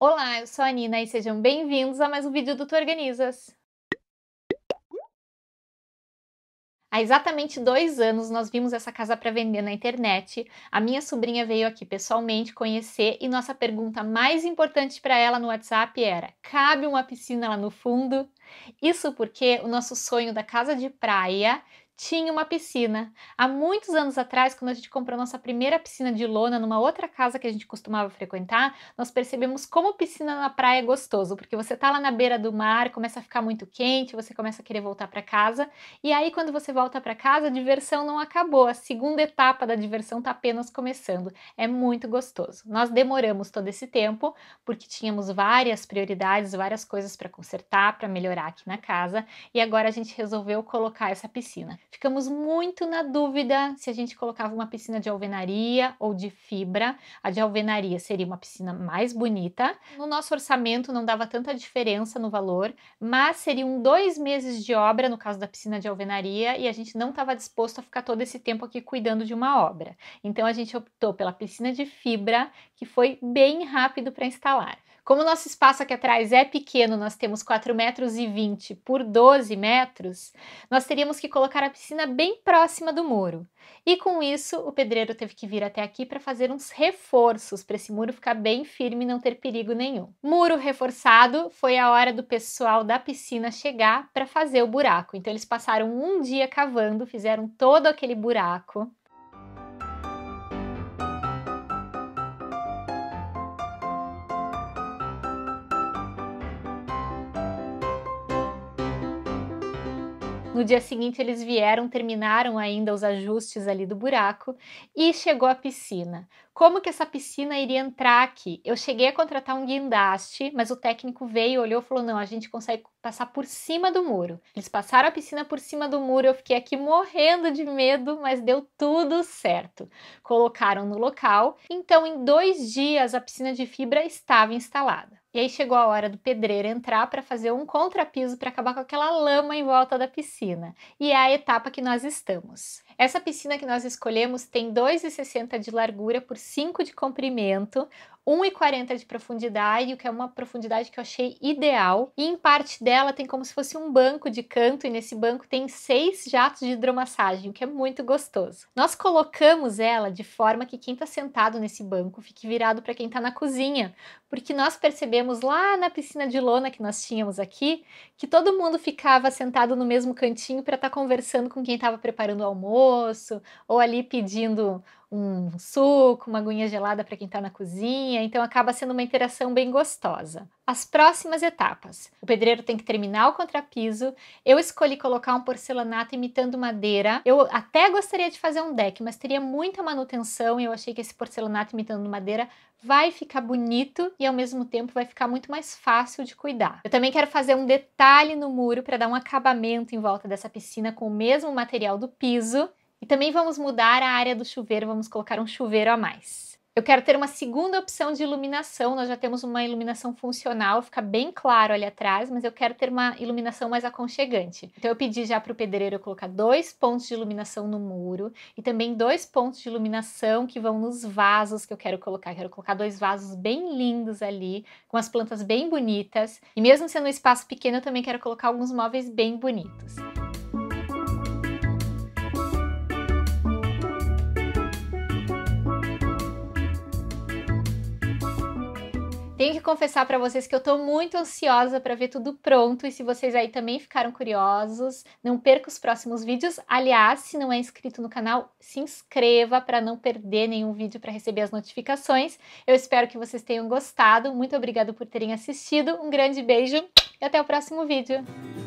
Olá, eu sou a Nina e sejam bem-vindos a mais um vídeo do Tu Organizas. Há exatamente dois anos nós vimos essa casa para vender na internet. A minha sobrinha veio aqui pessoalmente conhecer e nossa pergunta mais importante para ela no WhatsApp era: cabe uma piscina lá no fundo? Isso porque o nosso sonho da casa de praia tinha uma piscina. Há muitos anos atrás, quando a gente comprou nossa primeira piscina de lona numa outra casa que a gente costumava frequentar, nós percebemos como piscina na praia é gostoso, porque você tá lá na beira do mar, começa a ficar muito quente, você começa a querer voltar para casa, e aí quando você volta para casa, a diversão não acabou. A segunda etapa da diversão tá apenas começando. É muito gostoso. Nós demoramos todo esse tempo porque tínhamos várias prioridades, várias coisas para consertar, para melhorar aqui na casa, e agora a gente resolveu colocar essa piscina. Ficamos muito na dúvida se a gente colocava uma piscina de alvenaria ou de fibra. A de alvenaria seria uma piscina mais bonita. No nosso orçamento não dava tanta diferença no valor, mas seriam dois meses de obra no caso da piscina de alvenaria e a gente não estava disposto a ficar todo esse tempo aqui cuidando de uma obra. Então a gente optou pela piscina de fibra, que foi bem rápido para instalar. Como o nosso espaço aqui atrás é pequeno, nós temos 4,20 metros e 20 por 12 metros, nós teríamos que colocar a piscina bem próxima do muro. E com isso, o pedreiro teve que vir até aqui para fazer uns reforços para esse muro ficar bem firme e não ter perigo nenhum. Muro reforçado, foi a hora do pessoal da piscina chegar para fazer o buraco. Então eles passaram um dia cavando, fizeram todo aquele buraco No dia seguinte, eles vieram, terminaram ainda os ajustes ali do buraco e chegou a piscina como que essa piscina iria entrar aqui? Eu cheguei a contratar um guindaste, mas o técnico veio, olhou e falou: não, a gente consegue passar por cima do muro. Eles passaram a piscina por cima do muro, eu fiquei aqui morrendo de medo, mas deu tudo certo. Colocaram no local, então em dois dias a piscina de fibra estava instalada. E aí chegou a hora do pedreiro entrar para fazer um contrapiso para acabar com aquela lama em volta da piscina. E é a etapa que nós estamos. Essa piscina que nós escolhemos tem 2,60 de largura por 5 de comprimento, 1,40 de profundidade, o que é uma profundidade que eu achei ideal. E em parte dela tem como se fosse um banco de canto, e nesse banco tem seis jatos de hidromassagem, o que é muito gostoso. Nós colocamos ela de forma que quem está sentado nesse banco fique virado para quem está na cozinha, porque nós percebemos lá na piscina de lona que nós tínhamos aqui que todo mundo ficava sentado no mesmo cantinho para estar tá conversando com quem estava preparando o almoço ou ali pedindo um suco, uma aguinha gelada para quem está na cozinha, então acaba sendo uma interação bem gostosa. As próximas etapas: o pedreiro tem que terminar o contrapiso. Eu escolhi colocar um porcelanato imitando madeira. Eu até gostaria de fazer um deck, mas teria muita manutenção e eu achei que esse porcelanato imitando madeira vai ficar bonito e ao mesmo tempo vai ficar muito mais fácil de cuidar. Eu também quero fazer um detalhe no muro para dar um acabamento em volta dessa piscina com o mesmo material do piso e também vamos mudar a área do chuveiro, vamos colocar um chuveiro a mais. Eu quero ter uma segunda opção de iluminação, nós já temos uma iluminação funcional, fica bem claro ali atrás, mas eu quero ter uma iluminação mais aconchegante. Então eu pedi já para o pedreiro colocar dois pontos de iluminação no muro e também dois pontos de iluminação que vão nos vasos que eu quero colocar. Eu quero colocar dois vasos bem lindos ali, com as plantas bem bonitas. E mesmo sendo um espaço pequeno, eu também quero colocar alguns móveis bem bonitos. Tenho que confessar para vocês que eu tô muito ansiosa para ver tudo pronto e se vocês aí também ficaram curiosos, não perca os próximos vídeos. Aliás, se não é inscrito no canal, se inscreva para não perder nenhum vídeo para receber as notificações. Eu espero que vocês tenham gostado. Muito obrigada por terem assistido. Um grande beijo e até o próximo vídeo.